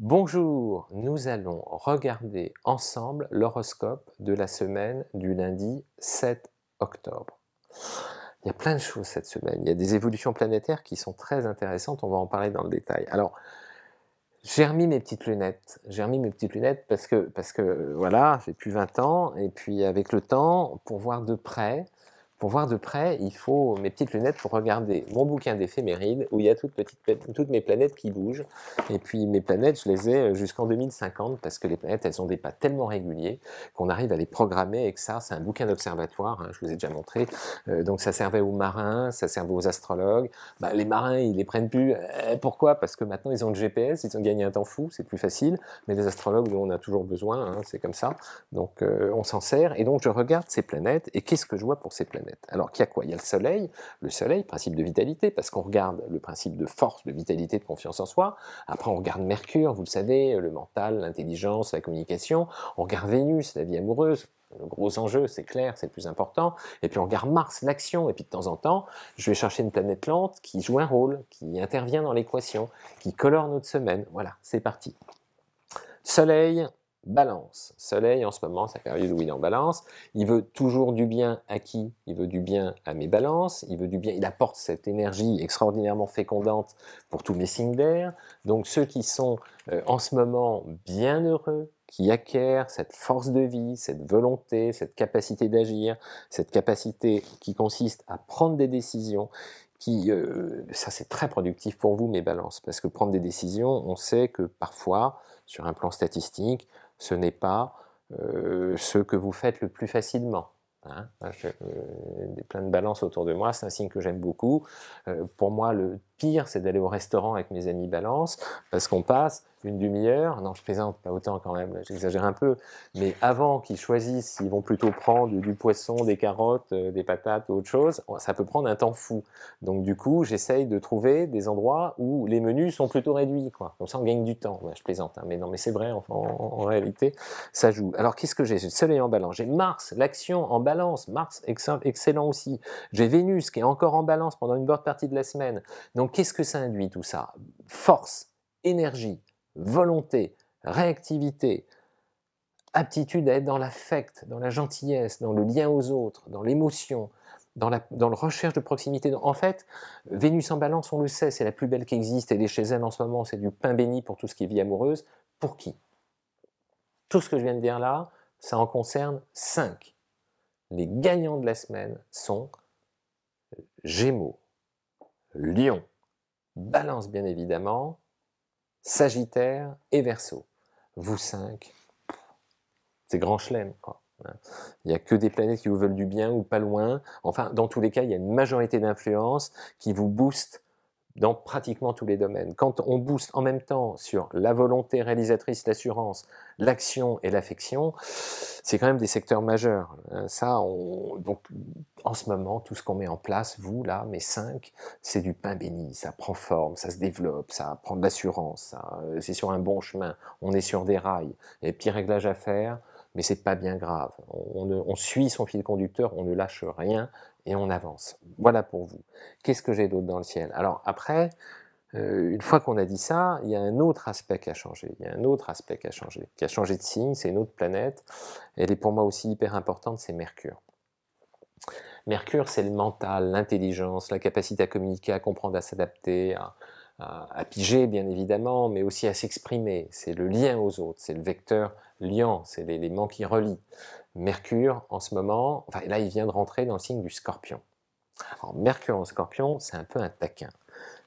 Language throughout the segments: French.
Bonjour, nous allons regarder ensemble l'horoscope de la semaine du lundi 7 octobre. Il y a plein de choses cette semaine, il y a des évolutions planétaires qui sont très intéressantes, on va en parler dans le détail. Alors, j'ai remis mes petites lunettes, j'ai remis mes petites lunettes parce que, parce que voilà, j'ai plus 20 ans, et puis avec le temps, pour voir de près, pour voir de près, il faut mes petites lunettes pour regarder mon bouquin d'éphémérides où il y a toutes, toutes mes planètes qui bougent. Et puis mes planètes, je les ai euh, jusqu'en 2050 parce que les planètes, elles ont des pas tellement réguliers qu'on arrive à les programmer et que ça, c'est un bouquin d'observatoire, hein, je vous ai déjà montré. Euh, donc ça servait aux marins, ça servait aux astrologues. Bah, les marins, ils les prennent plus. Euh, pourquoi Parce que maintenant, ils ont le GPS, ils ont gagné un temps fou, c'est plus facile. Mais les astrologues, on a toujours besoin, hein, c'est comme ça. Donc on s'en sert. Et donc je regarde ces planètes et qu'est-ce que je vois pour ces planètes alors qu'il y a quoi Il y a le Soleil, le Soleil, principe de vitalité, parce qu'on regarde le principe de force, de vitalité, de confiance en soi. Après, on regarde Mercure, vous le savez, le mental, l'intelligence, la communication. On regarde Vénus, la vie amoureuse, le gros enjeu, c'est clair, c'est le plus important. Et puis on regarde Mars, l'action, et puis de temps en temps, je vais chercher une planète lente qui joue un rôle, qui intervient dans l'équation, qui colore notre semaine. Voilà, c'est parti. Soleil, Balance. Soleil, en ce moment, ça période où il en balance. Il veut toujours du bien à qui Il veut du bien à mes balances. Il veut du bien. Il apporte cette énergie extraordinairement fécondante pour tous mes signes d'air. Donc, ceux qui sont euh, en ce moment bien heureux, qui acquièrent cette force de vie, cette volonté, cette capacité d'agir, cette capacité qui consiste à prendre des décisions, qui, euh, ça c'est très productif pour vous, mes balances, parce que prendre des décisions, on sait que parfois, sur un plan statistique, ce n'est pas euh, ce que vous faites le plus facilement. Hein. Je, euh, plein de balances autour de moi, c'est un signe que j'aime beaucoup. Euh, pour moi, le pire, c'est d'aller au restaurant avec mes amis Balance, parce qu'on passe une demi-heure, non, je plaisante, pas autant quand même, j'exagère un peu, mais avant qu'ils choisissent s'ils vont plutôt prendre du poisson, des carottes, euh, des patates ou autre chose, oh, ça peut prendre un temps fou. Donc du coup, j'essaye de trouver des endroits où les menus sont plutôt réduits, quoi. Comme ça, on gagne du temps. je plaisante, hein, mais non, mais c'est vrai, en, réalité, ça joue. Alors qu'est-ce que j'ai J'ai le soleil en balance, j'ai Mars, l'action en balance, Mars, excellent aussi. J'ai Vénus qui est encore en balance pendant une bonne partie de la semaine. Donc qu'est-ce que ça induit tout ça Force, énergie, volonté, réactivité, aptitude à être dans l'affect, dans la gentillesse, dans le lien aux autres, dans l'émotion, dans la, dans la recherche de proximité. En fait, Vénus en balance, on le sait, c'est la plus belle qui existe, elle est chez elle en ce moment, c'est du pain béni pour tout ce qui est vie amoureuse. Pour qui Tout ce que je viens de dire là, ça en concerne 5. Les gagnants de la semaine sont Gémeaux, Lion, Balance, bien évidemment, Sagittaire et Verseau. Vous cinq, c'est grand chelem. Hein. Il n'y a que des planètes qui vous veulent du bien ou pas loin. Enfin, dans tous les cas, il y a une majorité d'influences qui vous booste dans pratiquement tous les domaines. Quand on booste en même temps sur la volonté réalisatrice, l'assurance, l'action et l'affection, c'est quand même des secteurs majeurs. Euh, ça, donc, en ce moment, tout ce qu'on met en place, vous, là, mes cinq, c'est du pain béni, ça prend forme, ça se développe, ça prend de l'assurance, euh, c'est sur un bon chemin, on est sur des rails, il y a des petits réglages à faire, mais c'est pas bien grave. On, on, suit son fil conducteur, on ne lâche rien, et on avance. Voilà pour vous. Qu'est-ce que j'ai d'autre dans le ciel Alors après, euh, une fois qu'on a dit ça, il y a un autre aspect qui a changé. Il y a un autre aspect qui a changé, qui a changé de signe, c'est une autre planète. Elle est pour moi aussi hyper importante, c'est Mercure. Mercure, c'est le mental, l'intelligence, la capacité à communiquer, à comprendre, à s'adapter, à, à, piger, bien évidemment, mais aussi à s'exprimer. C'est le lien aux autres, c'est le vecteur liant, c'est l'élément qui relie. Mercure, en ce moment, là, il vient de rentrer dans le signe du scorpion. Alors, Mercure en scorpion, c'est un peu un taquin.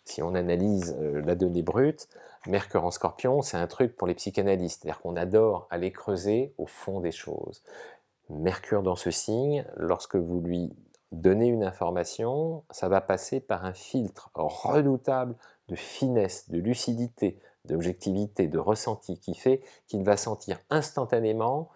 Si on analyse euh, la donnée brute, Mercure en scorpion, c'est un truc pour les psychanalystes, c'est-à-dire qu'on adore aller creuser au fond des choses. Mercure dans ce signe, lorsque vous lui donnez une information, ça va passer par un filtre redoutable de finesse, de lucidité, d'objectivité, de ressenti qui fait qu'il va sentir instantanément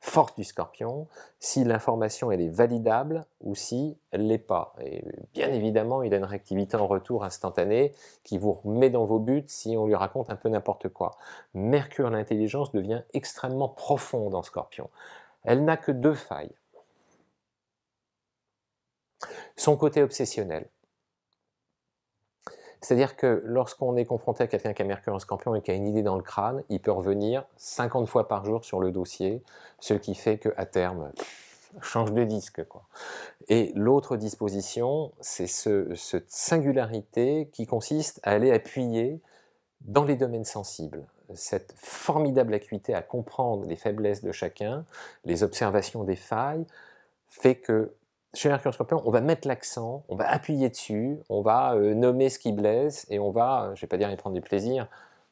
force du scorpion, si l'information elle est validable ou si elle l'est pas. Et bien évidemment, il a une réactivité en retour instantanée qui vous remet dans vos buts si on lui raconte un peu n'importe quoi. Mercure, l'intelligence, devient extrêmement profonde en scorpion. Elle n'a que deux failles. Son côté obsessionnel. C'est-à-dire que lorsqu'on est confronté à quelqu'un qui a Mercure en Scorpion et qui a une idée dans le crâne, il peut revenir 50 fois par jour sur le dossier, ce qui fait qu'à terme, change de disque. Et l'autre disposition, c'est cette singularité qui consiste à aller appuyer dans les domaines sensibles. Cette formidable acuité à comprendre les faiblesses de chacun, les observations des failles, fait que chez Mercure Scorpion, on va mettre l'accent, on va appuyer dessus, on va euh, nommer ce qui blesse et on va, euh, je vais pas dire y prendre du plaisir,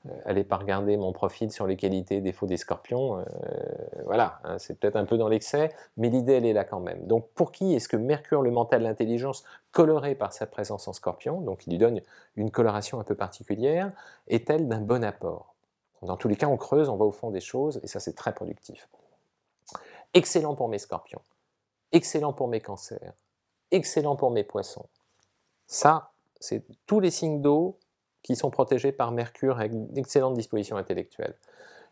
euh, aller allez pas regarder mon profil sur les qualités défauts des scorpions, voilà, hein, c'est peut-être un peu dans l'excès, mais l'idée elle est là quand même. Donc pour qui est-ce que Mercure, le mental, l'intelligence, colorée par sa présence en scorpion, donc il lui donne une coloration un peu particulière, est-elle d'un bon apport Dans tous les cas, on creuse, on va au fond des choses et ça c'est très productif. Excellent pour mes scorpions excellent pour mes cancers, excellent pour mes poissons. Ça, c'est tous les signes d'eau qui sont protégés par Mercure avec une excellente disposition intellectuelle.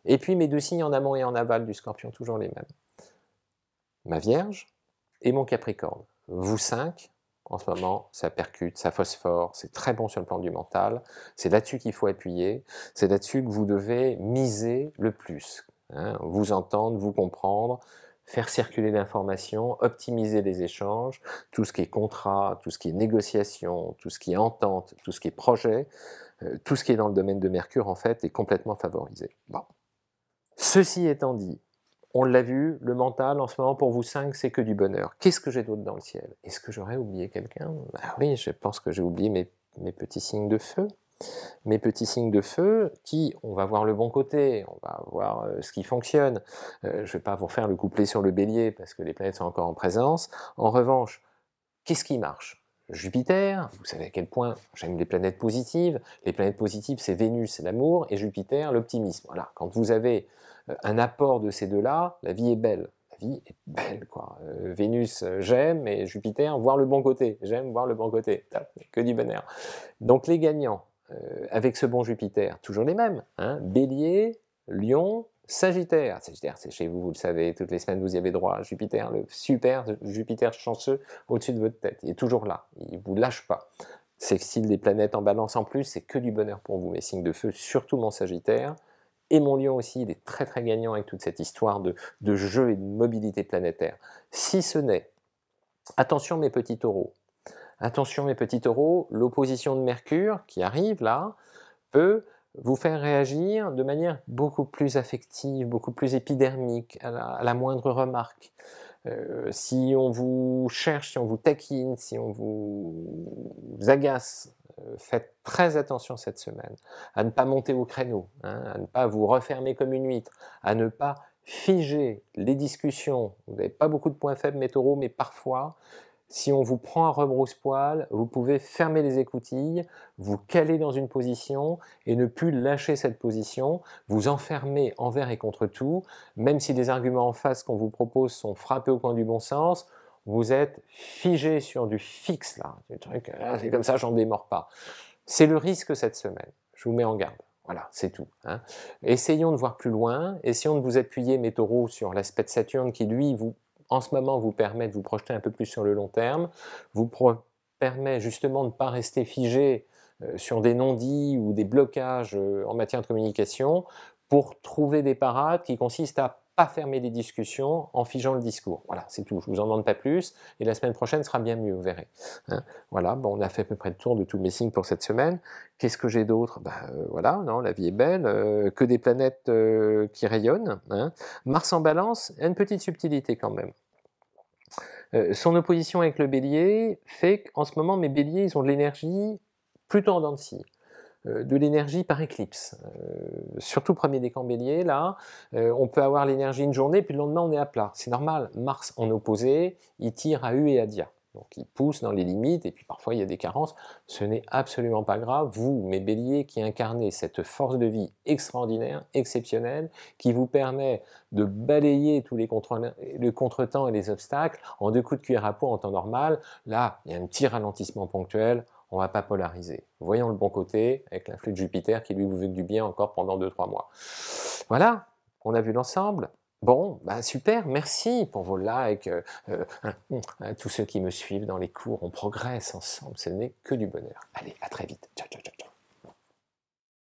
Et puis mes deux signes en amont et en aval du scorpion, toujours les mêmes. Ma Vierge et mon Capricorne. Vous cinq, en ce moment, ça percute, ça phosphore, c'est très bon sur le plan du mental, c'est là-dessus qu'il faut appuyer, c'est là-dessus que vous devez miser le plus. Hein. vous entendre, vous comprendre, faire circuler l'information, optimiser les échanges, tout ce qui est contrat, tout ce qui est négociation, tout ce qui est entente, tout ce qui est projet, euh, tout ce qui est dans le domaine de Mercure en fait est complètement favorisé. Bon. Ceci étant dit, on l'a vu, le mental en ce moment pour vous cinq c'est que du bonheur. Qu'est-ce que j'ai d'autre dans le ciel Est-ce que j'aurais oublié quelqu'un bah oui, je pense que j'ai oublié mes petits signes de feu mes petits signes de feu, qui, on va voir le bon côté, on va voir euh, ce qui fonctionne. Euh, je ne vais pas vous faire le couplet sur le bélier parce que les planètes sont encore en présence. En revanche, qu'est-ce qui marche Jupiter, vous savez à quel point j'aime les planètes positives. Les planètes positives, c'est Vénus, l'amour, et Jupiter, l'optimisme. quand vous avez euh, un apport de ces deux-là, la vie est belle la vie est belle. Quoi. Vénus, j'aime, et Jupiter, voir le bon côté. J'aime voir le bon côté. Que du bonheur. Donc les gagnants, euh, avec ce bon Jupiter, toujours les mêmes. Hein, bélier, Lion, Sagittaire. Sagittaire, c'est chez vous, vous le savez, toutes les semaines vous y avez droit. Jupiter, le super Jupiter chanceux au-dessus de votre tête. Il est toujours là, il ne vous lâche pas. C'est style des planètes en balance en plus, c'est que du bonheur pour vous. Mes signes de feu, surtout mon Sagittaire. Et mon lion aussi, il est très très gagnant avec toute cette histoire de jeu et de mobilité planétaire. Si ce n'est, attention mes petits taureaux, attention mes petits taureaux, l'opposition de Mercure qui arrive là peut vous faire réagir de manière beaucoup plus affective, beaucoup plus épidermique à la, moindre remarque. Euh, si on vous cherche, si on vous taquine, si on vous, agace, euh, faites très attention cette semaine à ne pas monter au créneau, hein, à ne pas vous refermer comme une huître, à ne pas figer les discussions. Vous n'avez pas beaucoup de points faibles, mes taureaux, mais parfois, si on vous prend à rebrousse-poil, vous pouvez fermer les écoutilles, vous caler dans une position et ne plus lâcher cette position, vous enfermer envers et contre tout, même si les arguments en face qu'on vous propose sont frappés au coin du bon sens, vous êtes figé sur du fixe là, du truc, euh, c'est comme ça, j'en démords pas. C'est le risque cette semaine, je vous mets en garde. Voilà, c'est tout. Hein. Essayons de voir plus loin, essayons de vous appuyer, mes taureaux, sur l'aspect de Saturne qui, lui, vous en ce moment vous permet de vous projeter un peu plus sur le long terme, vous permet justement de ne pas rester figé euh, sur des non-dits ou des blocages euh, en matière de communication pour trouver des parades qui consistent à pas fermer les discussions en figeant le discours. Voilà, c'est tout. Je vous en demande pas plus. Et la semaine prochaine sera bien mieux, vous verrez. Hein, voilà, bon, on a fait à peu près le tour de tous mes signes pour cette semaine. Qu'est-ce que j'ai d'autre ben, Voilà, non, la vie est belle. Euh, que des planètes euh, qui rayonnent. Hein. Mars en balance, une petite subtilité quand même. son opposition avec le bélier fait qu'en ce moment, mes béliers, ils ont de l'énergie plutôt en dents de scie. Euh, de l'énergie par éclipse. Euh, surtout premier décan bélier, là, euh, on peut avoir l'énergie une journée, puis le lendemain on est à plat. C'est normal, Mars en opposé, il tire à U et à Dia. Donc il pousse dans les limites, et puis parfois il y a des carences. Ce n'est absolument pas grave. Vous, mes béliers, qui incarnez cette force de vie extraordinaire, exceptionnelle, qui vous permet de balayer tous les contretemps et les obstacles en deux coups de cuillère à peau en temps normal, là, il y a un petit ralentissement ponctuel, on va pas polariser. Voyons le bon côté avec l'influx de Jupiter qui lui vous veut du bien encore pendant 2-3 mois. Voilà, on a vu l'ensemble. Bon, bah super, merci pour vos likes, euh, euh, hein, hum, hein, tous ceux qui me suivent dans les cours, on progresse ensemble, ce n'est que du bonheur. Allez, à très vite. ciao, ciao, ciao.